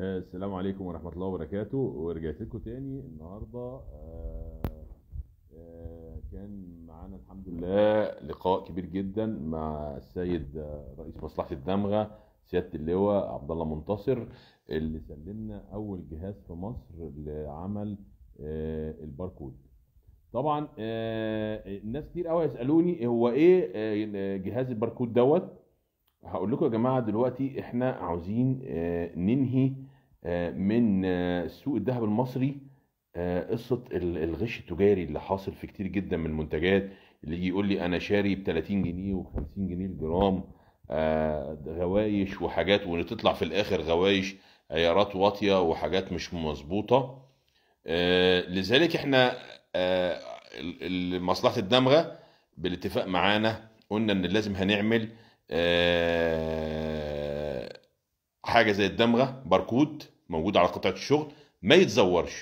السلام عليكم ورحمة الله وبركاته ورجعت لكم تاني النهاردة آه، آه، كان معانا الحمد لله لقاء كبير جدا مع السيد آه، رئيس مصلحة الدمغة سيادة اللواء عبد الله منتصر اللي سلمنا أول جهاز في مصر لعمل الباركود طبعا الناس كتير قوي يسألوني هو ايه جهاز الباركود دوت هقول لكم يا جماعه دلوقتي احنا عاوزين ننهي آه، من آه، سوق الذهب المصري آه، قصه الغش التجاري اللي حاصل في كتير جدا من المنتجات اللي يجي يقول لي انا شاري ب 30 جنيه و50 جنيه الجرام غوايش وحاجات وتطلع في الاخر غوايش عيارات واطيه وحاجات مش مظبوطه لذلك احنا مصلحه الدمغه بالاتفاق معانا قلنا ان لازم هنعمل حاجه زي الدمغه باركود موجود على قطعه الشغل ما يتزورش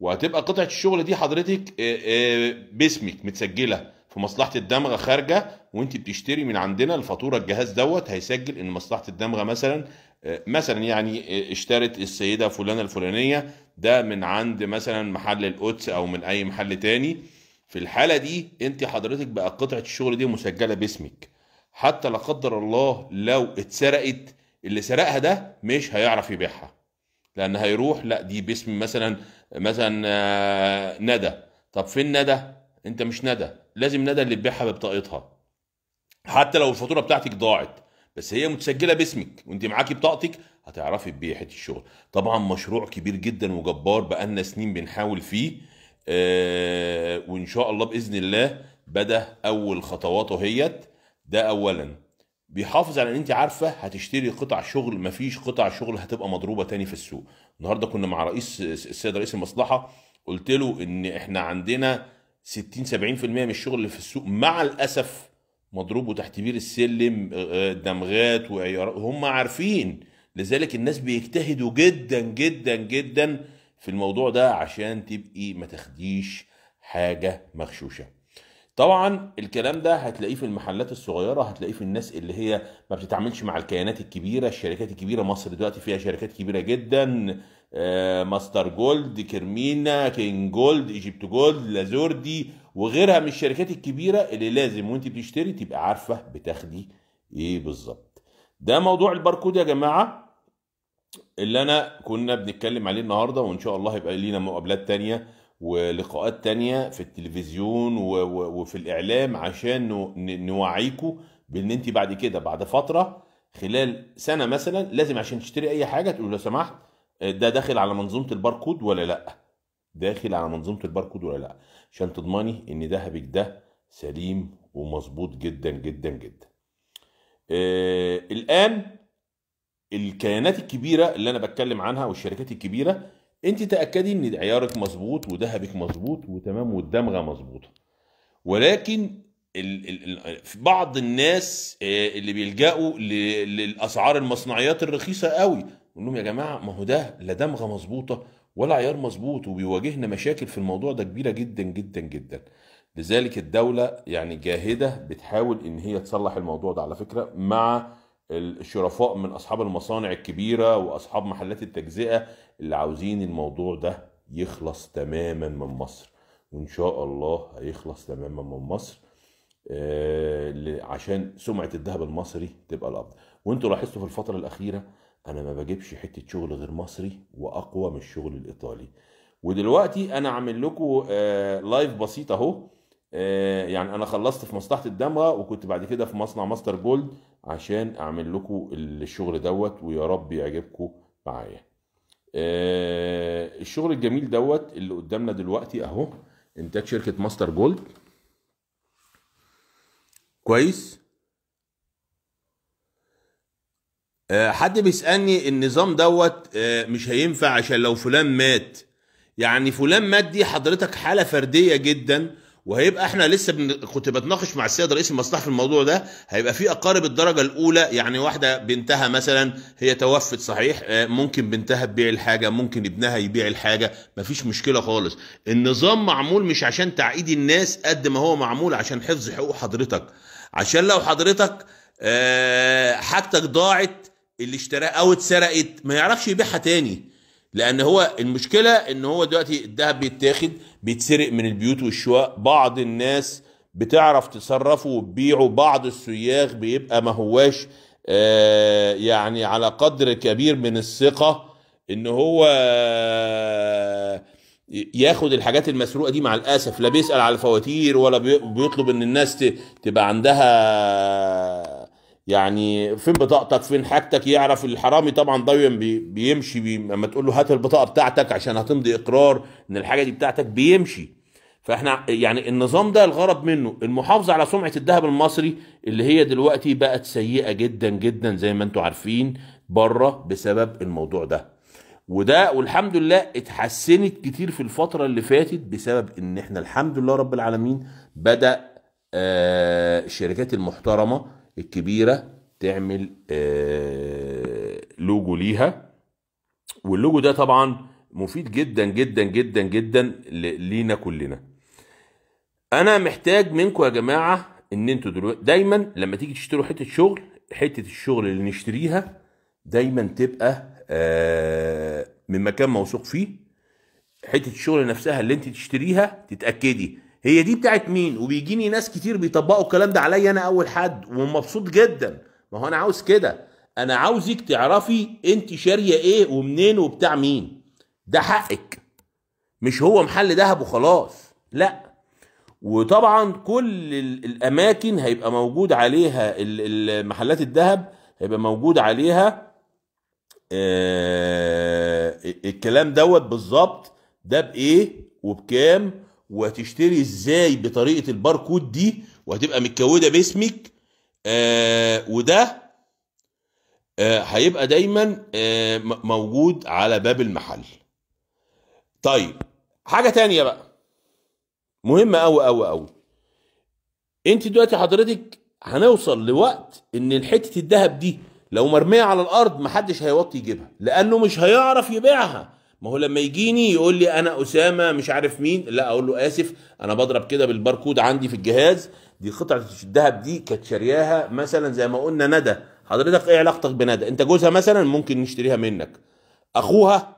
وهتبقى قطعه الشغل دي حضرتك آه، آه، باسمك متسجله في مصلحه الدمغه خارجه وانت بتشتري من عندنا الفاتوره الجهاز دوت هيسجل ان مصلحه الدمغه مثلا آه، مثلا يعني اشترت السيده فلانه الفلانيه ده من عند مثلا محل القدس او من اي محل تاني في الحاله دي انت حضرتك بقى قطعه الشغل دي مسجله باسمك حتى لا قدر الله لو اتسرقت اللي سرقها ده مش هيعرف يبيعها لان هيروح لا دي باسم مثلا مثلا آه، ندى طب فين ندى انت مش ندى لازم ندى اللي تبيعها ببطاقتها حتى لو الفاتوره بتاعتك ضاعت بس هي متسجله باسمك وانت معاكي بطاقتك هتعرفي تبيعي حته الشغل طبعا مشروع كبير جدا وجبار بقالنا سنين بنحاول فيه آه وان شاء الله باذن الله بدا اول خطواته هيت ده اولا بيحافظ على ان انت عارفه هتشتري قطع شغل مفيش قطع شغل هتبقى مضروبه تاني في السوق النهارده كنا مع رئيس السيد رئيس المصلحه قلت له ان احنا عندنا 60 70% من الشغل اللي في السوق مع الاسف مضروب وتحت بير السلم آه، آه، دمغات وعيارات عارفين لذلك الناس بيجتهدوا جدا جدا جدا في الموضوع ده عشان تبقي ما تاخديش حاجه مغشوشه طبعا الكلام ده هتلاقيه في المحلات الصغيره هتلاقيه في الناس اللي هي ما بتتعاملش مع الكيانات الكبيره الشركات الكبيره مصر دلوقتي فيها شركات كبيره جدا آه، ماستر جولد كرمينا كينج جولد ايجيبت جولد لازوردي وغيرها من الشركات الكبيره اللي لازم وانت بتشتري تبقى عارفه بتاخدي ايه بالظبط ده موضوع الباركود يا جماعه اللي انا كنا بنتكلم عليه النهارده وان شاء الله هيبقى لينا مقابلات تانيه ولقاءات تانية في التلفزيون وفي الإعلام عشان نوعيكم بإن أنت بعد كده بعد فترة خلال سنة مثلا لازم عشان تشتري أي حاجة تقول لو سمحت ده داخل على منظومة الباركود ولا لأ داخل على منظومة الباركود ولا لأ عشان تضمني إن ذهبك ده سليم ومظبوط جدا جدا جدا آه الآن الكيانات الكبيرة اللي أنا بتكلم عنها والشركات الكبيرة انت تاكدي ان عيارك مظبوط وذهبك مظبوط وتمام والدمغه مظبوطه ولكن ال ال بعض الناس آه، اللي بيلجأوا للاسعار المصنعيات الرخيصه قوي نقول لهم يا جماعه ما هو ده لا دمغه مظبوطه ولا عيار مظبوط وبيواجهنا مشاكل في الموضوع ده كبيره جدا جدا جدا لذلك الدوله يعني جاهده بتحاول ان هي تصلح الموضوع ده على فكره مع الشرفاء من اصحاب المصانع الكبيره واصحاب محلات التجزئه اللي عاوزين الموضوع ده يخلص تماما من مصر وان شاء الله هيخلص تماما من مصر آه، عشان سمعه الذهب المصري تبقى الافضل وانتوا لاحظتوا في الفتره الاخيره انا ما بجيبش حته شغل غير مصري واقوى من الشغل الايطالي ودلوقتي انا عامل لكم لايف آه، بسيط اهو آه، يعني انا خلصت في مصلحه الدمغه وكنت بعد كده في مصنع ماستر جولد عشان اعمل لكم الشغل دوت ويا رب يعجبكم معايا آه، الشغل الجميل دوت اللي قدامنا دلوقتي اهو انتاج شركه ماستر جولد كويس آه، حد بيسالني النظام دوت آه، مش هينفع عشان لو فلان مات يعني فلان مات دي حضرتك حاله فرديه جدا وهيبقى احنا لسه بن... كنت بتناقش مع السيد رئيس المصلحه في الموضوع ده هيبقى في اقارب الدرجه الاولى يعني واحده بنتها مثلا هي توفت صحيح آه، ممكن بنتها تبيع الحاجه ممكن ابنها يبيع الحاجه مفيش مشكله خالص النظام معمول مش عشان تعقيد الناس قد ما هو معمول عشان حفظ حقوق حضرتك عشان لو حضرتك آه، حاجتك ضاعت اللي اشتراها او اتسرقت ما يعرفش يبيعها تاني لان هو المشكله ان هو دلوقتي الذهب بيتاخد بيتسرق من البيوت والشقق بعض الناس بتعرف تصرفه وتبيعه بعض السياخ بيبقى ما هواش آه، يعني على قدر كبير من الثقة ان هو آه، ياخد الحاجات المسروقه دي مع الاسف لا بيسال على الفواتير ولا بيطلب ان الناس تبقى عندها يعني فين بطاقتك فين حاجتك يعرف الحرامي طبعا دايما بيمشي بي لما تقول له هات البطاقه بتاعتك عشان هتمضي اقرار ان الحاجه دي بتاعتك بيمشي فاحنا يعني النظام ده الغرض منه المحافظه على سمعه الذهب المصري اللي هي دلوقتي بقت سيئه جدا جدا زي ما انتم عارفين بره بسبب الموضوع ده وده والحمد لله اتحسنت كتير في الفتره اللي فاتت بسبب ان احنا الحمد لله رب العالمين بدا آه، الشركات المحترمه الكبيره تعمل آه، لوجو ليها واللوجو ده طبعا مفيد جدا جدا جدا جدا لينا كلنا انا محتاج منكم يا جماعه ان انتوا دلوقتي دايما لما تيجي تشتروا حته شغل حته الشغل اللي نشتريها دايما تبقى آه، من مكان موثوق فيه حته الشغل نفسها اللي انت تشتريها تتاكدي هي دي بتاعت مين وبيجيني ناس كتير بيطبقوا الكلام ده عليا انا اول حد ومبسوط جدا ما هو انا عاوز كده انا عاوزك تعرفي انت شاريه ايه ومنين وبتاع مين ده حقك مش هو محل ذهب وخلاص لا وطبعا كل الاماكن هيبقى موجود عليها محلات الذهب هيبقى موجود عليها آه الكلام دوت بالظبط ده بايه وبكام وتشتري ازاي بطريقه الباركود دي وهتبقى متكوده باسمك آه وده آه هيبقى دايما آه موجود على باب المحل طيب حاجه تانية بقى مهمه قوي قوي قوي انت دلوقتي حضرتك هنوصل لوقت ان حته الذهب دي لو مرميه على الارض محدش هيوطي يجيبها لانه مش هيعرف يبيعها ما هو لما يجيني يقول لي انا اسامه مش عارف مين لا اقول له اسف انا بضرب كده بالباركود عندي في الجهاز دي قطعه الذهب دي كانت شارياها مثلا زي ما قلنا ندى حضرتك ايه علاقتك بندى انت جوزها مثلا ممكن نشتريها منك اخوها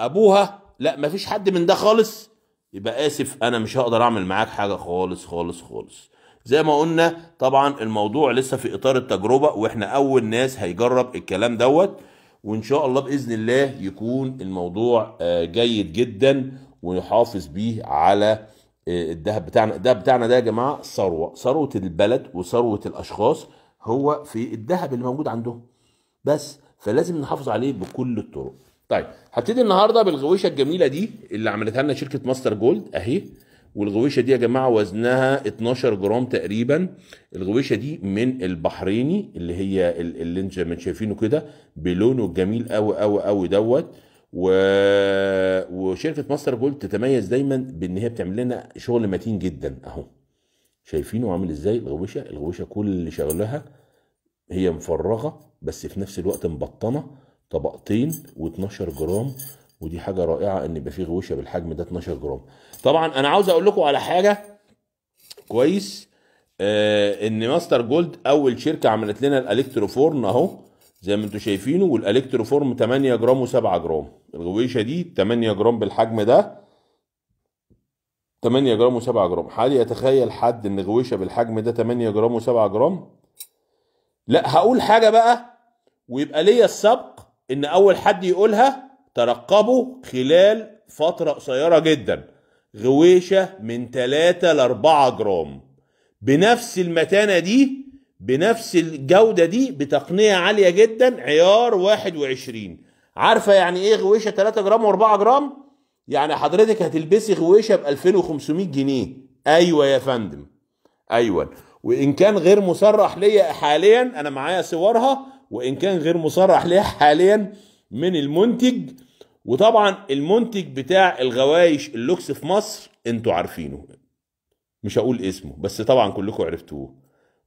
ابوها لا مفيش حد من ده خالص يبقى اسف انا مش هقدر اعمل معاك حاجه خالص خالص خالص زي ما قلنا طبعا الموضوع لسه في اطار التجربه واحنا اول ناس هيجرب الكلام دوت وان شاء الله باذن الله يكون الموضوع آه، جيد جدا ونحافظ بيه على آه، الذهب بتاعنا الذهب بتاعنا ده يا جماعه ثروه ثروه البلد وثروه الاشخاص هو في الذهب اللي موجود عندهم بس فلازم نحافظ عليه بكل الطرق طيب هبتدي النهارده بالغويشه الجميله دي اللي عملتها لنا شركه ماستر جولد اهي والغويشه دي يا جماعه وزنها 12 جرام تقريبا الغويشه دي من البحريني اللي هي اللي انتم ما شايفينه كده بلونه الجميل قوي قوي قوي دوت و... وشركه ماستر جولد تتميز دايما بان هي بتعمل لنا شغل متين جدا اهو شايفينه عامل ازاي الغويشه الغويشه كل اللي شغلها هي مفرغه بس في نفس الوقت مبطنه طبقتين و12 جرام ودي حاجه رائعه ان يبقى فيه غوشه بالحجم ده 12 جرام طبعا انا عاوز اقول لكم على حاجه كويس آه ان ماستر جولد اول شركه عملت لنا الالكتروفورم اهو زي ما انتم شايفينه والالكتروفورم 8 جرام و7 جرام الغويشه دي 8 جرام بالحجم ده 8 جرام و7 جرام هل يتخيل حد ان غويشه بالحجم ده 8 جرام و7 جرام لا هقول حاجه بقى ويبقى ليا السبق ان اول حد يقولها ترقبه خلال فترة قصيرة جدا غويشة من 3 ل 4 جرام بنفس المتانة دي بنفس الجودة دي بتقنية عالية جدا عيار 21 عارفة يعني ايه غويشة 3 جرام و4 جرام؟ يعني حضرتك هتلبسي غويشة ب 2500 جنيه ايوه يا فندم ايوه وان كان غير مصرح ليا حاليا انا معايا صورها وان كان غير مصرح ليا حاليا من المنتج وطبعا المنتج بتاع الغوايش اللوكس في مصر انتوا عارفينه مش هقول اسمه بس طبعا كلكم عرفتوه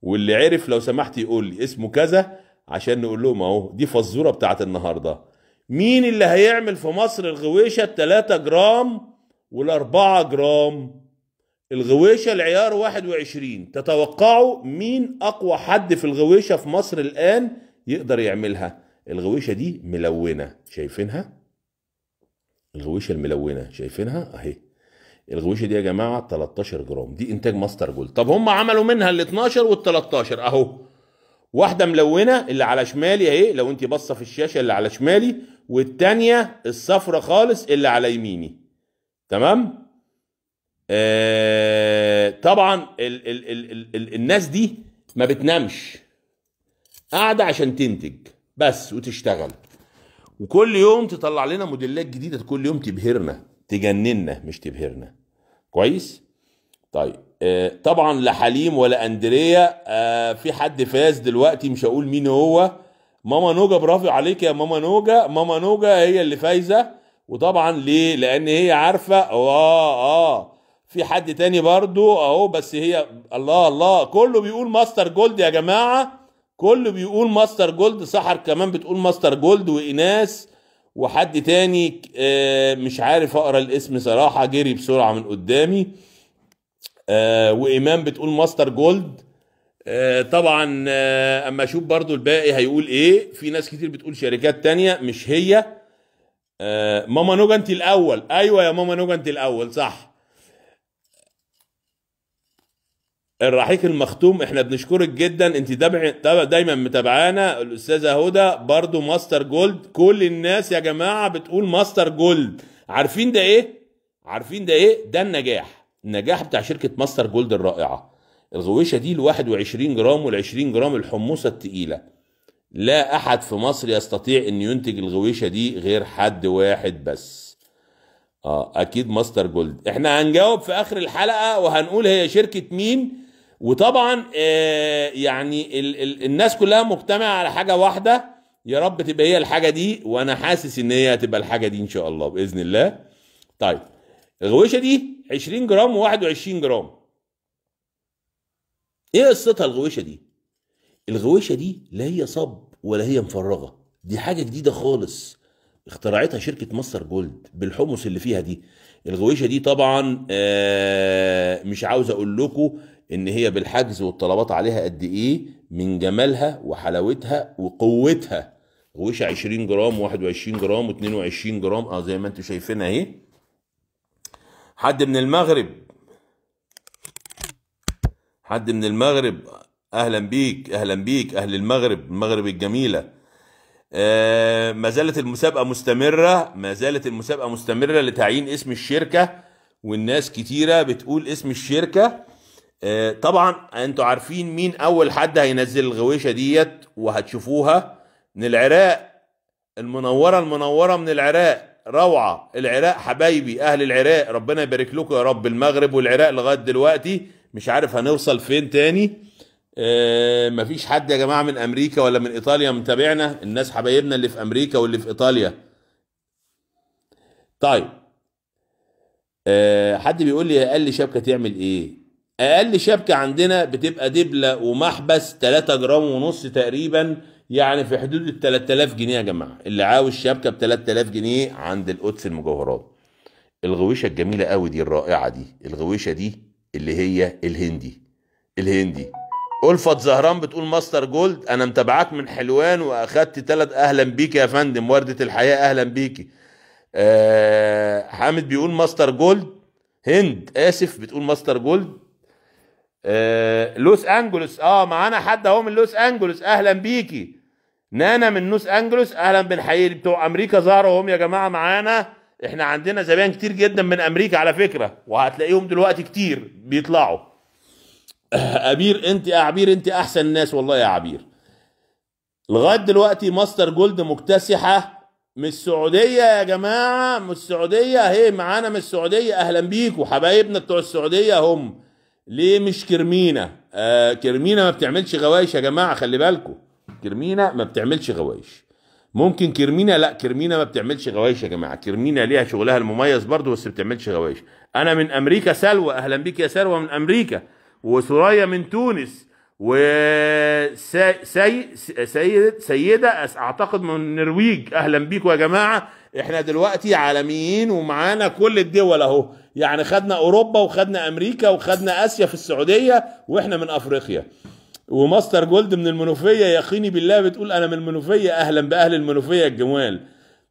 واللي عرف لو سمحت يقول لي اسمه كذا عشان نقول لهم اهو دي فزوره بتاعت النهارده مين اللي هيعمل في مصر الغويشه ال 3 جرام وال 4 جرام الغويشه العيار 21 تتوقعوا مين اقوى حد في الغويشه في مصر الان يقدر يعملها الغويشه دي ملونه شايفينها الغويشه الملونه شايفينها اهي الغويشه دي يا جماعه 13 جرام دي انتاج ماستر جولد طب هم عملوا منها ال 12 وال 13 اهو واحده ملونه اللي على شمالي اهي لو انت باصه في الشاشه اللي على شمالي والتانيه الصفرة خالص اللي على يميني تمام آه طبعا ال ال ال ال ال الناس دي ما بتنامش قاعده عشان تنتج بس وتشتغل وكل يوم تطلع لنا موديلات جديده كل يوم تبهرنا تجننا مش تبهرنا كويس طيب آه طبعا لا حليم ولا اندريا آه في حد فاز دلوقتي مش هقول مين هو ماما نوجا برافو عليك يا ماما نوجا ماما نوجا هي اللي فايزه وطبعا ليه لان هي عارفه اه اه في حد تاني برضو اهو بس هي الله الله كله بيقول ماستر جولد يا جماعه كله بيقول ماستر جولد سحر كمان بتقول ماستر جولد وإناس وحد تاني آه، مش عارف اقرا الاسم صراحه جري بسرعه من قدامي آه، وامام بتقول ماستر جولد آه، طبعا اما اشوف برضو الباقي هيقول ايه في ناس كتير بتقول شركات تانية مش هي ماما نوجا انت الاول ايوه يا ماما نوجا انت الاول صح الرحيق المختوم احنا بنشكرك جدا انت دايما متابعانا الاستاذه هدى برضو ماستر جولد كل الناس يا جماعه بتقول ماستر جولد عارفين ده ايه عارفين ده ايه ده النجاح النجاح بتاع شركه ماستر جولد الرائعه الغويشه دي ال 21 جرام وال 20 جرام الحمصة التقيله لا احد في مصر يستطيع ان ينتج الغويشه دي غير حد واحد بس اه اكيد ماستر جولد احنا هنجاوب في اخر الحلقه وهنقول هي شركه مين وطبعا آه، يعني الناس كلها مجتمعه على حاجه واحده يا رب تبقى هي الحاجه دي وانا حاسس ان هي هتبقى الحاجه دي ان شاء الله باذن الله طيب الغويشه دي 20 جرام و21 جرام ايه قصتها الغويشه دي الغويشه دي لا هي صب ولا هي مفرغه دي حاجه جديده خالص اخترعتها شركه مصر جولد بالحمص اللي فيها دي الغويشه دي طبعا آه، مش عاوز اقول لكم ان هي بالحجز والطلبات عليها قد ايه من جمالها وحلاوتها وقوتها غوش 20 جرام و21 جرام و22 جرام اه زي ما انتم شايفينها اهي حد من المغرب حد من المغرب اهلا بيك اهلا بيك اهل المغرب المغرب الجميله آه ما زالت المسابقه مستمره ما زالت المسابقه مستمره لتعيين اسم الشركه والناس كتيره بتقول اسم الشركه آه، طبعا انتوا عارفين مين اول حد هينزل الغويشه ديت وهتشوفوها من العراق المنوره المنوره من العراق روعه العراق حبايبي اهل العراق ربنا يبارك لكم يا رب المغرب والعراق لغايه دلوقتي مش عارف هنوصل فين تاني آه مفيش حد يا جماعه من امريكا ولا من ايطاليا متابعنا الناس حبايبنا اللي في امريكا واللي في ايطاليا طيب آه حد بيقول لي قال لي شبكه تعمل ايه اقل شبكه عندنا بتبقى دبله ومحبس 3 جرام ونص تقريبا يعني في حدود ال 3000 جنيه يا جماعه اللي عاوز شبكه ب 3000 جنيه عند القدس المجوهرات الغويشه الجميله قوي دي الرائعه دي الغويشه دي اللي هي الهندي الهندي ألفت زهران بتقول ماستر جولد أنا متابعاك من حلوان وأخدت تلات أهلا بيك يا فندم وردة الحياة أهلا بيكي آه حامد بيقول ماستر جولد هند آسف بتقول ماستر جولد آه، لوس انجلوس اه معانا حد اهو من لوس انجلوس اهلا بيكي نانا من لوس انجلوس اهلا بنحيي بتوع امريكا ظهروا هم يا جماعه معانا احنا عندنا زبائن كتير جدا من امريكا على فكره وهتلاقيهم دلوقتي كتير بيطلعوا عبير انت يا عبير انت احسن ناس والله يا عبير لغايه دلوقتي ماستر جولد مكتسحه من السعوديه يا جماعه من السعوديه اهي معانا من السعوديه اهلا بيكم حبايبنا بتوع السعوديه هم ليه مش كرمينا آه كرمينا ما بتعملش غوايش يا جماعة خلي بالكم كرمينا ما بتعملش غوايش ممكن كرمينا لا كرمينا ما بتعملش غوايش يا جماعة كرمينا ليها شغلها المميز برضو بس بتعملش غوايش أنا من أمريكا سلوى أهلا بيك يا سلوى من أمريكا وسوريا من تونس و سي... سي... سي... سيدة أعتقد من النرويج أهلا بيكم يا جماعة احنا دلوقتي عالميين ومعانا كل الدول اهو يعني خدنا اوروبا وخدنا امريكا وخدنا اسيا في السعوديه واحنا من افريقيا وماستر جولد من المنوفيه يقيني بالله بتقول انا من المنوفيه اهلا باهل المنوفيه الجمال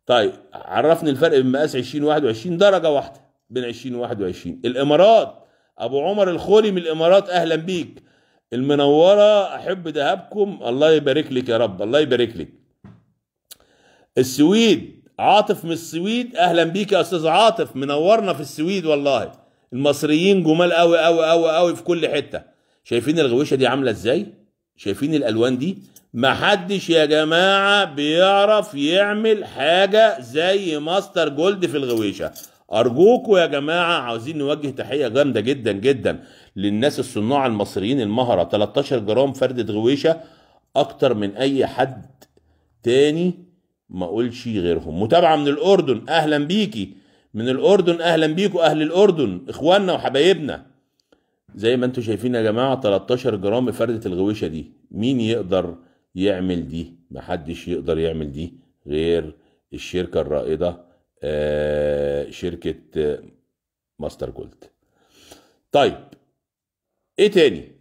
طيب عرفني الفرق بين مقاس 20 21 درجه واحده بين 20 و21 الامارات ابو عمر الخولي من الامارات اهلا بيك المنوره احب ذهابكم الله يبارك لك يا رب الله يبارك لك السويد عاطف من السويد اهلا بيك يا استاذ عاطف منورنا في السويد والله المصريين جمال قوي قوي قوي قوي في كل حته شايفين الغويشه دي عامله ازاي شايفين الالوان دي محدش يا جماعه بيعرف يعمل حاجه زي ماستر جولد في الغويشه ارجوكوا يا جماعه عاوزين نوجه تحيه جامده جدا جدا للناس الصناع المصريين المهره 13 جرام فرده غويشه اكتر من اي حد تاني ما اقولش غيرهم متابعه من الاردن اهلا بيكي من الاردن اهلا بيكوا اهل الاردن اخواننا وحبايبنا زي ما انتم شايفين يا جماعه 13 جرام فرده الغويشه دي مين يقدر يعمل دي محدش يقدر يعمل دي غير الشركه الرائده آه شركه آه، ماستر جولد طيب ايه تاني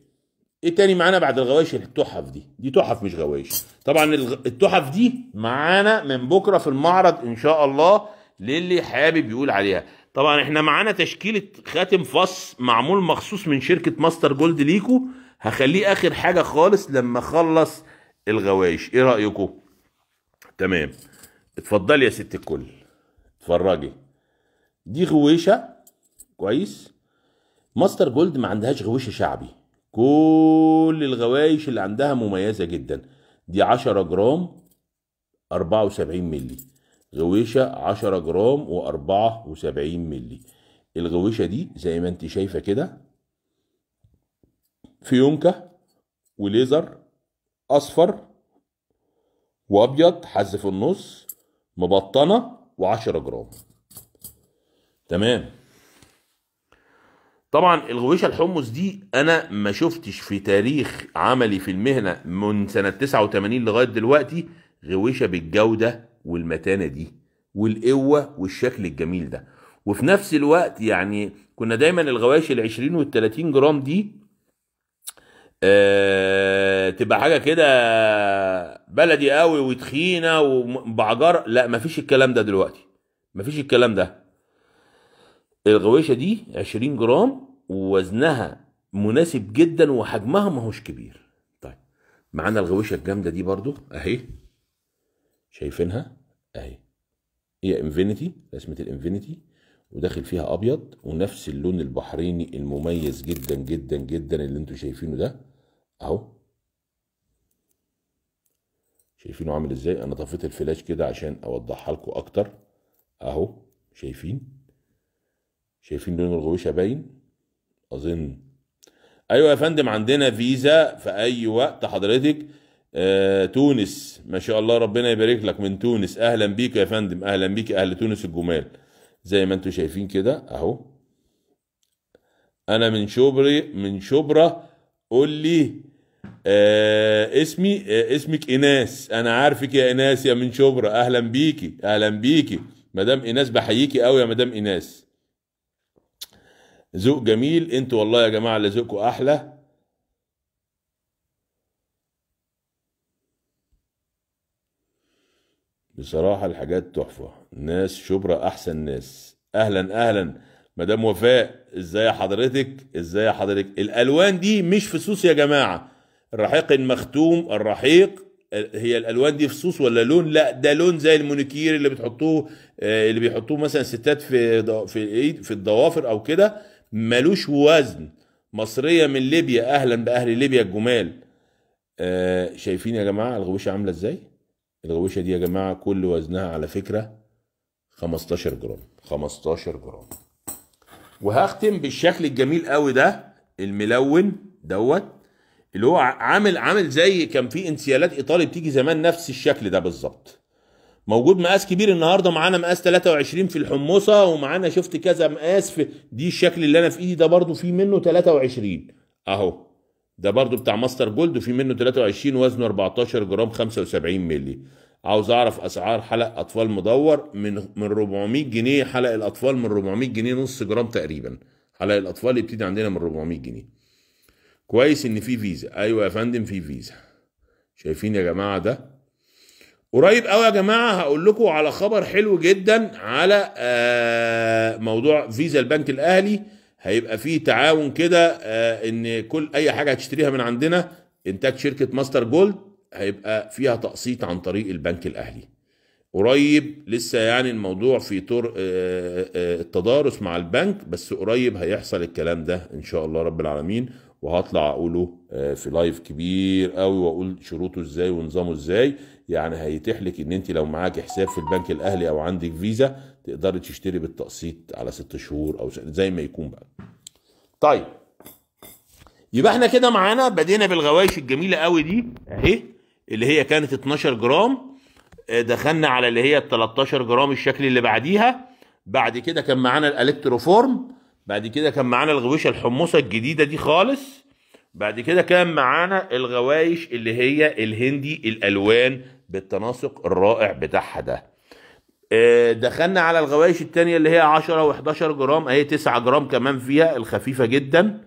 ايه تاني معانا بعد الغوايش التحف دي دي تحف مش غوايش طبعا التحف دي معانا من بكره في المعرض ان شاء الله للي حابب يقول عليها طبعا احنا معانا تشكيله خاتم فص معمول مخصوص من شركه ماستر جولد ليكو هخليه اخر حاجه خالص لما اخلص الغوايش ايه رايكم تمام اتفضلي يا ست الكل اتفرجي دي غويشه كويس ماستر جولد ما عندهاش غويشه شعبي كل الغوايش اللي عندها مميزة جدا دي 10 جرام 74 مللي غويشة 10 جرام و74 مللي الغويشة دي زي ما انت شايفة كده فيونكة وليزر أصفر وأبيض حز في النص مبطنة و10 جرام تمام طبعا الغويشه الحمص دي انا ما شفتش في تاريخ عملي في المهنه من سنه 89 لغايه دلوقتي غويشه بالجوده والمتانه دي والقوه والشكل الجميل ده وفي نفس الوقت يعني كنا دايما الغواشي ال 20 وال 30 جرام دي أه تبقى حاجه كده بلدي قوي وتخينه وبعجر لا مفيش الكلام ده دلوقتي مفيش الكلام ده الغويشه دي 20 جرام ووزنها مناسب جدا وحجمها ما هوش كبير طيب معانا الغويشه الجامده دي برضو اهي شايفينها اهي هي انفينيتي رسمه الانفينيتي وداخل فيها ابيض ونفس اللون البحريني المميز جدا جدا جدا اللي انتم شايفينه ده اهو شايفينه عامل ازاي انا طفيت الفلاش كده عشان اوضحها لكم اكتر اهو شايفين شايفين لون الغويشة باين أظن أيوة يا فندم عندنا فيزا في أي وقت حضرتك آه تونس ما شاء الله ربنا يبارك لك من تونس أهلا بيك يا فندم أهلا بيك أهل تونس الجمال زي ما انتم شايفين كده أهو أنا من شبري من شبرا قول لي آه اسمي آه اسمك ايناس انا عارفك يا ايناس يا من شبرا اهلا بيكي اهلا بيكي مدام ايناس بحييكي قوي يا مدام ايناس ذوق جميل انتوا والله يا جماعه اللي ذوقكم احلى بصراحه الحاجات تحفه ناس شبرا احسن ناس اهلا اهلا مدام وفاء ازاي حضرتك ازاي حضرتك الالوان دي مش فصوص يا جماعه الرحيق المختوم الرحيق هي الالوان دي فصوص ولا لون لا ده لون زي المونيكير اللي بتحطوه آه، اللي بيحطوه مثلا ستات في في إيه؟ في الضوافر او كده ملوش وزن مصريه من ليبيا اهلا باهل ليبيا الجمال آه شايفين يا جماعه الغويشه عامله ازاي الغويشه دي يا جماعه كل وزنها على فكره 15 جرام 15 جرام وهختم بالشكل الجميل قوي ده الملون دوت اللي هو عامل عامل زي كان في انسيالات ايطالي بتيجي زمان نفس الشكل ده بالظبط موجود مقاس كبير النهارده معانا مقاس 23 في الحمصه ومعانا شفت كذا مقاس في دي الشكل اللي انا في ايدي ده برده في منه 23 اهو ده برده بتاع ماستر جولد وفي منه 23 وزنه 14 جرام 75 مللي عاوز اعرف اسعار حلق اطفال مدور من من 400 جنيه حلق الاطفال من 400 جنيه نص جرام تقريبا حلق الاطفال يبتدي عندنا من 400 جنيه كويس ان في فيزا ايوه يا فندم في فيزا شايفين يا جماعه ده قريب قوي يا جماعه هقول لكم على خبر حلو جدا على آه، موضوع فيزا البنك الاهلي هيبقى فيه تعاون كده آه، ان كل اي حاجه هتشتريها من عندنا انتاج شركه ماستر جولد هيبقى فيها تقسيط عن طريق البنك الاهلي قريب لسه يعني الموضوع في طور آه، التدارس مع البنك بس قريب هيحصل الكلام ده ان شاء الله رب العالمين وهطلع اقوله آه، في لايف كبير قوي واقول شروطه ازاي ونظامه ازاي يعني هيتيح لك ان انت لو معاك حساب في البنك الاهلي او عندك فيزا تقدري تشتري بالتقسيط على ست شهور او زي ما يكون بقى طيب يبقى احنا كده معانا بدينا بالغوايش الجميله قوي دي اهي اللي هي كانت 12 جرام آه، دخلنا على اللي هي ال 13 جرام الشكل اللي بعديها بعد كده كان معانا الالكتروفورم بعد كده كان معانا الغويشة الحمصة الجديدة دي خالص بعد كده كان معانا الغوايش اللي هي الهندي الألوان بالتناسق الرائع بتاعها ده آه، دخلنا على الغوايش التانية اللي هي 10 و11 جرام اهي 9 جرام كمان فيها الخفيفة جدا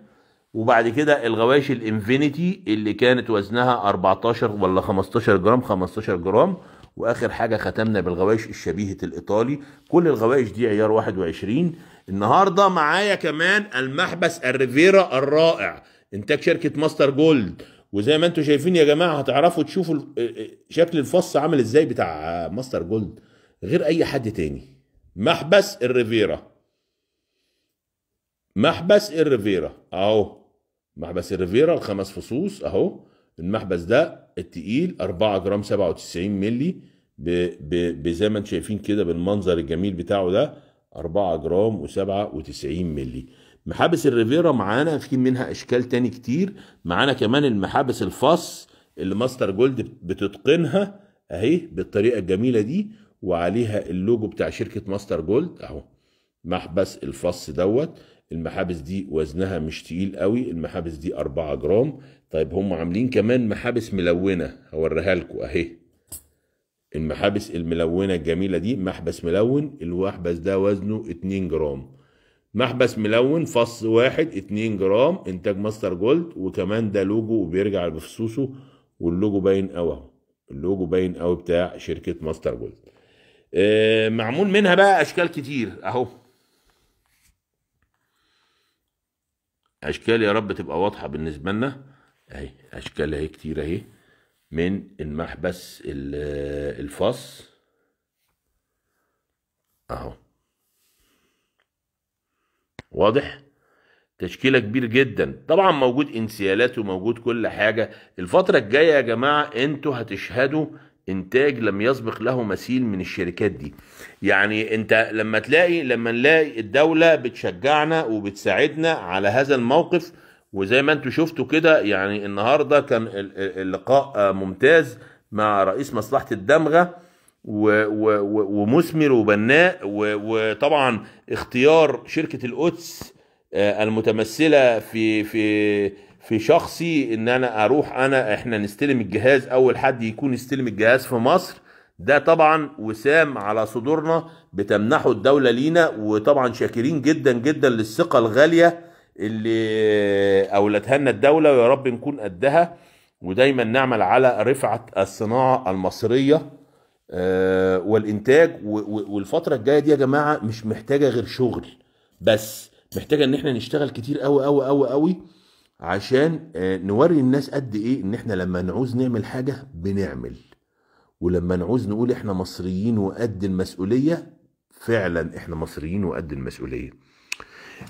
وبعد كده الغوايش الانفينيتي اللي كانت وزنها 14 ولا 15 جرام 15 جرام واخر حاجه ختمنا بالغوايش الشبيهه الايطالي كل الغوايش دي عيار 21 النهارده معايا كمان المحبس الريفيرا الرائع انتاج شركه ماستر جولد وزي ما انتم شايفين يا جماعه هتعرفوا تشوفوا اه، اه، شكل الفص عامل ازاي بتاع ماستر جولد غير اي حد تاني محبس الريفيرا محبس الريفيرا اهو محبس الريفيرا الخمس فصوص اهو المحبس ده التقيل 4 جرام 97 ملي ب... ب... زي ما انتم شايفين كده بالمنظر الجميل بتاعه ده 4 جرام و97 مللي محابس الريفيرا معانا في منها اشكال تاني كتير معانا كمان المحابس الفص اللي ماستر جولد بتتقنها اهي بالطريقه الجميله دي وعليها اللوجو بتاع شركه ماستر جولد اهو محبس الفص دوت المحابس دي وزنها مش تقيل قوي المحابس دي 4 جرام طيب هم عاملين كمان محابس ملونه هوريها لكم اهي المحابس الملونة الجميلة دي محبس ملون المحبس ده وزنه 2 جرام محبس ملون فص واحد 2 جرام انتاج ماستر جولد وكمان ده لوجو وبيرجع بفصوصه واللوجو باين قوي اللوجو باين قوي بتاع شركة ماستر جولد اه معمول منها بقى اشكال كتير اهو اشكال يا رب تبقى واضحة بالنسبة لنا اهي اشكال اهي كتير اهي من المحبس الفص اهو واضح تشكيله كبير جدا طبعا موجود انسيالات وموجود كل حاجه الفتره الجايه يا جماعه انتوا هتشهدوا انتاج لم يسبق له مثيل من الشركات دي يعني انت لما تلاقي لما نلاقي الدوله بتشجعنا وبتساعدنا على هذا الموقف وزي ما انتم شفتوا كده يعني النهارده كان اللقاء ممتاز مع رئيس مصلحه الدمغه ومثمر وبناء وطبعا اختيار شركه القدس آه، المتمثله في في في شخصي ان انا اروح انا احنا نستلم الجهاز اول حد يكون يستلم الجهاز في مصر ده طبعا وسام على صدورنا بتمنحه الدوله لينا وطبعا شاكرين جدا جدا للثقه الغاليه اللي اولتها لنا الدوله ويا رب نكون قدها ودايما نعمل على رفعه الصناعه المصريه آه، والانتاج والفتره الجايه دي يا جماعه مش محتاجه غير شغل بس محتاجه ان احنا نشتغل كتير قوي قوي قوي قوي عشان آه، نوري الناس قد ايه ان احنا لما نعوز نعمل حاجه بنعمل ولما نعوز نقول احنا مصريين وقد المسؤوليه فعلا احنا مصريين وقد المسؤوليه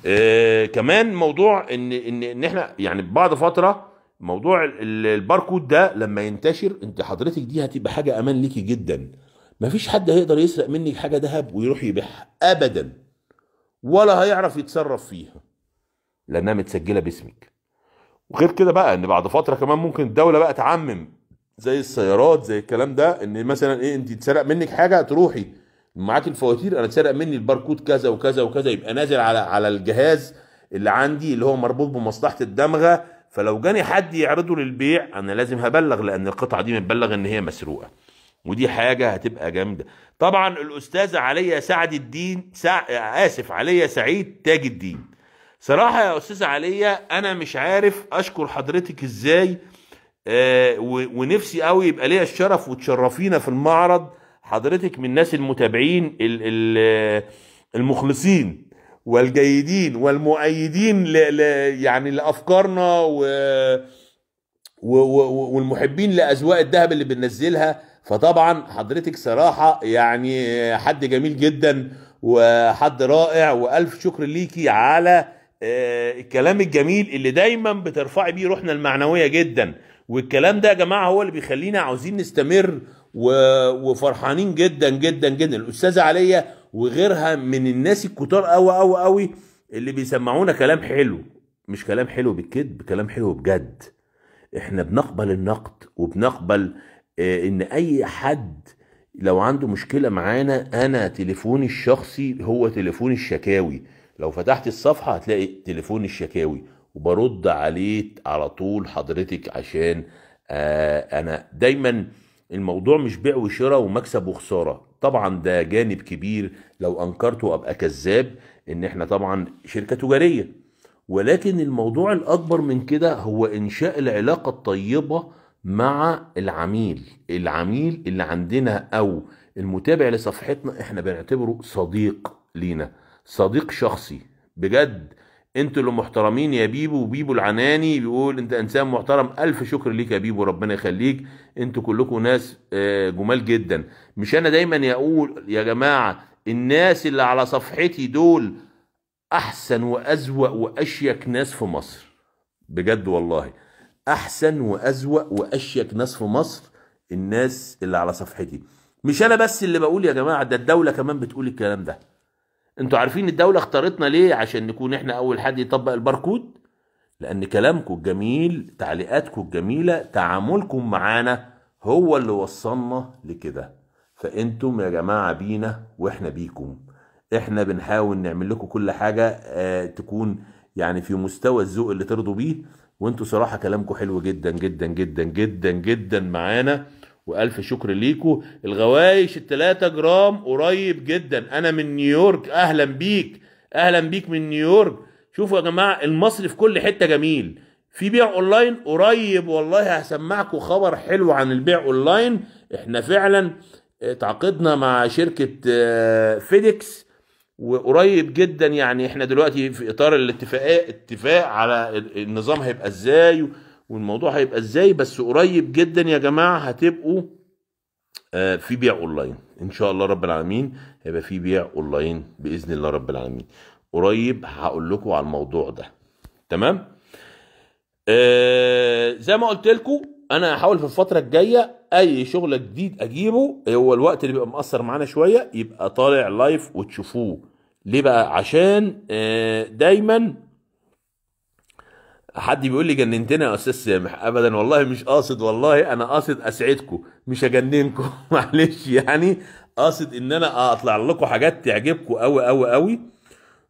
آه كمان موضوع ان ان ان احنا يعني بعد فتره موضوع الباركود ده لما ينتشر انت حضرتك دي هتبقى حاجه امان ليكي جدا مفيش حد هيقدر يسرق منك حاجه ذهب ويروح يبيعها ابدا ولا هيعرف يتصرف فيها لانها متسجله باسمك وغير كده بقى ان بعد فتره كمان ممكن الدوله بقى تعمم زي السيارات زي الكلام ده ان مثلا ايه انت اتسرق منك حاجه تروحي معاك الفواتير انا اتسرق مني الباركود كذا وكذا وكذا يبقى نازل على على الجهاز اللي عندي اللي هو مربوط بمصلحه الدمغه فلو جاني حد يعرضه للبيع انا لازم هبلغ لان القطعه دي متبلغ ان هي مسروقه ودي حاجه هتبقى جامده طبعا الاستاذه عليا سعد الدين سع... اسف عليا سعيد تاج الدين صراحه يا استاذه عليا انا مش عارف اشكر حضرتك ازاي آه و... ونفسي قوي يبقى ليا الشرف وتشرفينا في المعرض حضرتك من الناس المتابعين المخلصين والجيدين والمؤيدين لـ لـ يعني لافكارنا و والمحبين لاذواق الذهب اللي بننزلها فطبعا حضرتك صراحه يعني حد جميل جدا وحد رائع والف شكر ليكي على آه، الكلام الجميل اللي دايما بترفعي بيه روحنا المعنويه جدا والكلام ده يا جماعه هو اللي بيخلينا عاوزين نستمر وفرحانين جدا جدا جدا الاستاذه عليا وغيرها من الناس الكتار قوي قوي قوي اللي بيسمعونا كلام حلو مش كلام حلو بالكذب كلام حلو بجد احنا بنقبل النقد وبنقبل اه ان اي حد لو عنده مشكله معانا انا تليفوني الشخصي هو تليفون الشكاوي لو فتحت الصفحه هتلاقي تليفون الشكاوي وبرد عليه على طول حضرتك عشان اه انا دايما الموضوع مش بيع وشراء ومكسب وخساره طبعا ده جانب كبير لو انكرته ابقى كذاب ان احنا طبعا شركه تجاريه ولكن الموضوع الاكبر من كده هو انشاء العلاقه الطيبه مع العميل العميل اللي عندنا او المتابع لصفحتنا احنا بنعتبره صديق لينا صديق شخصي بجد انتوا اللي محترمين يا بيبو وبيبو العناني بيقول انت انسان محترم الف شكر ليك يا بيبو ربنا يخليك انتوا كلكم ناس آه، جمال جدا مش انا دايما اقول يا جماعه الناس اللي على صفحتي دول احسن وازوأ واشيك ناس في مصر بجد والله احسن وازوأ واشيك ناس في مصر الناس اللي على صفحتي مش انا بس اللي بقول يا جماعه ده الدوله كمان بتقول الكلام ده انتوا عارفين الدولة اختارتنا ليه عشان نكون احنا اول حد يطبق الباركود لان كلامكم الجميل تعليقاتكم الجميلة تعاملكم معانا هو اللي وصلنا لكده فانتم يا جماعة بينا واحنا بيكم احنا بنحاول نعمل لكم كل حاجة اه تكون يعني في مستوى الذوق اللي ترضوا بيه وانتوا صراحة كلامكم حلو جدا جدا جدا جدا جدا معانا والف شكر ليكو الغوايش التلاتة جرام قريب جدا انا من نيويورك اهلا بيك اهلا بيك من نيويورك شوفوا يا جماعه المصري في كل حته جميل في بيع اونلاين قريب والله هسمعكم خبر حلو عن البيع اونلاين احنا فعلا آه، تعاقدنا مع شركه آه، فيديكس وقريب جدا يعني احنا دلوقتي في اطار الاتفاق اتفاق على النظام هيبقى ازاي والموضوع هيبقى ازاي بس قريب جدا يا جماعه هتبقوا آه، في بيع اونلاين ان شاء الله رب العالمين هيبقى في بيع اونلاين باذن الله رب العالمين قريب هقول لكم على الموضوع ده تمام آه زي ما قلت لكم انا هحاول في الفتره الجايه اي شغل جديد اجيبه هو الوقت اللي بيبقى مقصر معانا شويه يبقى طالع لايف وتشوفوه ليه بقى عشان آه دايما حد بيقول لي جننتنا يا استاذ سامح ابدا والله مش قاصد والله انا قاصد اسعدكم مش اجننكم معلش يعني قاصد ان انا اطلع لكم حاجات تعجبكم قوي قوي قوي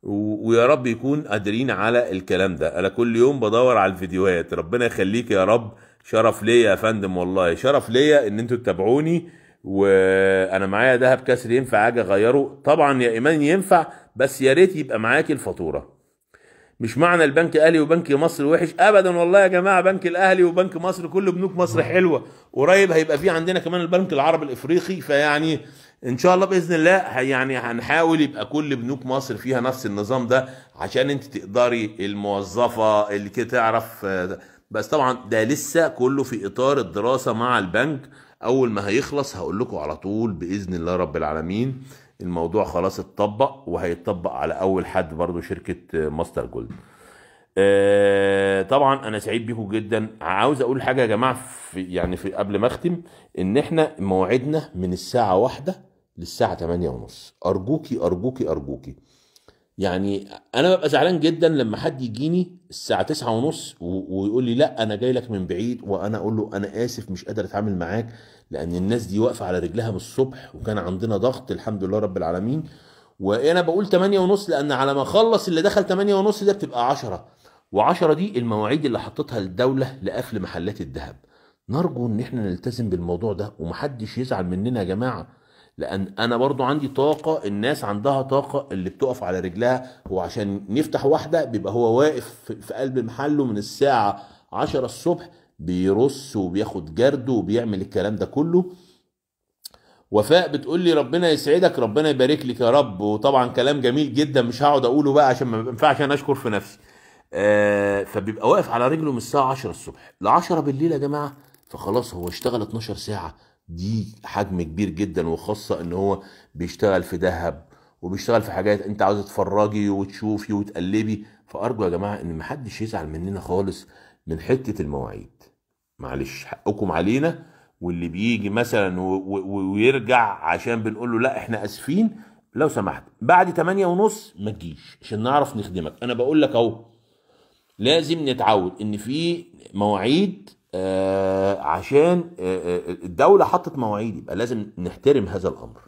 ويا رب يكون قادرين على الكلام ده انا كل يوم بدور على الفيديوهات ربنا يخليك يا رب شرف ليا يا فندم والله شرف ليا ان انتوا تتابعوني وانا معايا دهب كسر ينفع اجي اغيره طبعا يا ايمان ينفع بس يا ريت يبقى معاكي الفاتوره مش معنى البنك الاهلي وبنك مصر وحش ابدا والله يا جماعه بنك الاهلي وبنك مصر كل بنوك مصر نعم. حلوه قريب هيبقى في عندنا كمان البنك العربي الافريقي فيعني ان شاء الله باذن الله يعني هنحاول يبقى كل بنوك مصر فيها نفس النظام ده عشان انت تقدري الموظفه اللي كده تعرف آه، بس طبعا ده لسه كله في اطار الدراسه مع البنك اول ما هيخلص هقول لكم على طول باذن الله رب العالمين الموضوع خلاص اتطبق وهيتطبق على اول حد برضو شركه ماستر جولد آه طبعا انا سعيد بيكم جدا عاوز اقول حاجه يا جماعه في يعني في قبل ما اختم ان احنا موعدنا من الساعه واحدة للساعه تمانية ونص ارجوكي ارجوكي ارجوكي يعني انا ببقى زعلان جدا لما حد يجيني الساعه تسعة ونص ويقول لي لا انا جاي لك من بعيد وانا اقول له انا اسف مش قادر اتعامل معاك لان الناس دي واقفه على رجلها من الصبح وكان عندنا ضغط الحمد لله رب العالمين وانا بقول تمانية ونص لان على ما اخلص اللي دخل تمانية ونص ده بتبقى 10 و10 دي المواعيد اللي حطتها الدوله لقفل محلات الذهب نرجو ان احنا نلتزم بالموضوع ده ومحدش يزعل مننا يا جماعه لان انا برضو عندي طاقه الناس عندها طاقه اللي بتقف على رجلها وعشان نفتح واحده بيبقى هو واقف في قلب محله من الساعه 10 الصبح بيرص وبياخد جرد وبيعمل الكلام ده كله وفاء بتقول لي ربنا يسعدك ربنا يبارك لك يا رب وطبعا كلام جميل جدا مش هقعد اقوله بقى عشان ما ينفعش انا اشكر في نفسي آه فبيبقى واقف على رجله من الساعه 10 الصبح ل 10 بالليل يا جماعه فخلاص هو اشتغل 12 ساعه دي حجم كبير جدا وخاصة ان هو بيشتغل في ذهب وبيشتغل في حاجات انت عاوز تتفرجي وتشوفي وتقلبي فارجو يا جماعة ان محدش يزعل مننا خالص من حتة المواعيد معلش حقكم علينا واللي بيجي مثلا ويرجع عشان بنقول له لا احنا اسفين لو سمحت بعد 8 ونص ما تجيش عشان نعرف نخدمك انا بقول لك اهو لازم نتعود ان في مواعيد آه عشان آه،, آه الدولة حطت مواعيد يبقى لازم نحترم هذا الأمر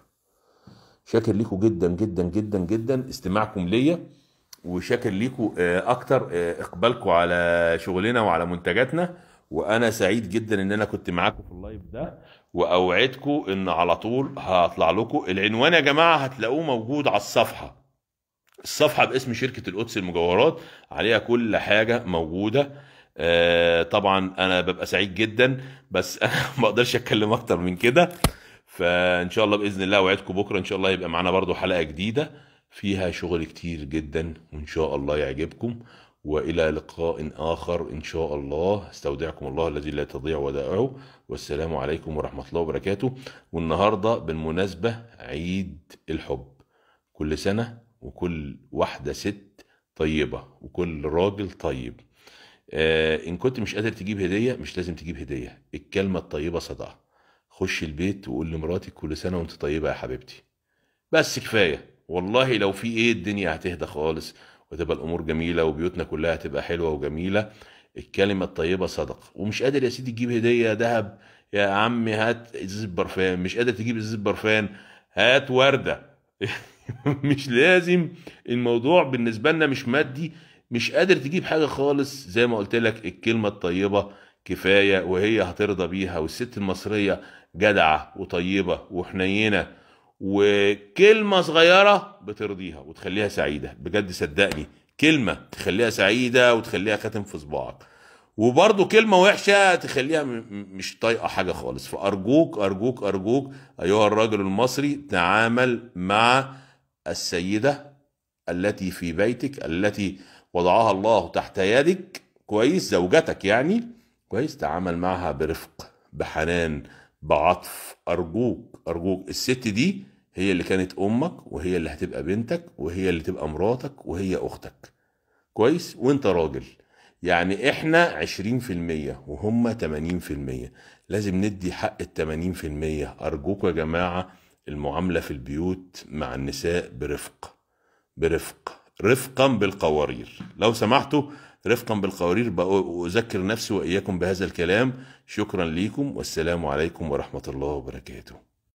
شاكر ليكم جدا جدا جدا جدا استماعكم ليا وشاكر ليكم آه أكتر آه، إقبالكم على شغلنا وعلى منتجاتنا وأنا سعيد جدا إن أنا كنت معاكم في اللايف ده وأوعدكم إن على طول هطلع لكم العنوان يا جماعة هتلاقوه موجود على الصفحة الصفحة باسم شركة القدس المجوهرات عليها كل حاجة موجودة آه، طبعا انا ببقى سعيد جدا بس انا ما اقدرش اتكلم اكتر من كده فان شاء الله باذن الله اوعدكم بكره ان شاء الله يبقى معانا برضو حلقه جديده فيها شغل كتير جدا وان شاء الله يعجبكم والى لقاء اخر ان شاء الله استودعكم الله الذي لا تضيع ودائعه والسلام عليكم ورحمه الله وبركاته والنهارده بالمناسبه عيد الحب كل سنه وكل واحده ست طيبه وكل راجل طيب آه ان كنت مش قادر تجيب هديه مش لازم تجيب هديه الكلمه الطيبه صدقه خش البيت وقول لمراتك كل سنه وانت طيبه يا حبيبتي بس كفايه والله لو في ايه الدنيا هتهدى خالص وتبقى الامور جميله وبيوتنا كلها هتبقى حلوه وجميله الكلمه الطيبه صدقه ومش قادر يا سيدي تجيب هديه ذهب يا عمي هات ازازه برفان مش قادر تجيب ازازه برفان هات ورده مش لازم الموضوع بالنسبه لنا مش مادي مش قادر تجيب حاجه خالص زي ما قلت لك الكلمه الطيبه كفايه وهي هترضى بيها والست المصريه جدعه وطيبه وحنينه وكلمه صغيره بترضيها وتخليها سعيده بجد صدقني كلمه تخليها سعيده وتخليها خاتم في صباعك وبرضه كلمة وحشة تخليها مش طايقة حاجة خالص فأرجوك أرجوك أرجوك أيها الرجل المصري تعامل مع السيدة التي في بيتك التي وضعها الله تحت يدك كويس زوجتك يعني كويس تعامل معها برفق بحنان بعطف ارجوك ارجوك الست دي هي اللي كانت امك وهي اللي هتبقى بنتك وهي اللي تبقى مراتك وهي اختك كويس وانت راجل يعني احنا 20% وهم 80% لازم ندي حق ال 80% ارجوكوا يا جماعه المعامله في البيوت مع النساء برفق برفق رفقا بالقوارير لو سمحتوا رفقا بالقوارير بأذكر نفسي وإياكم بهذا الكلام شكرا ليكم والسلام عليكم ورحمة الله وبركاته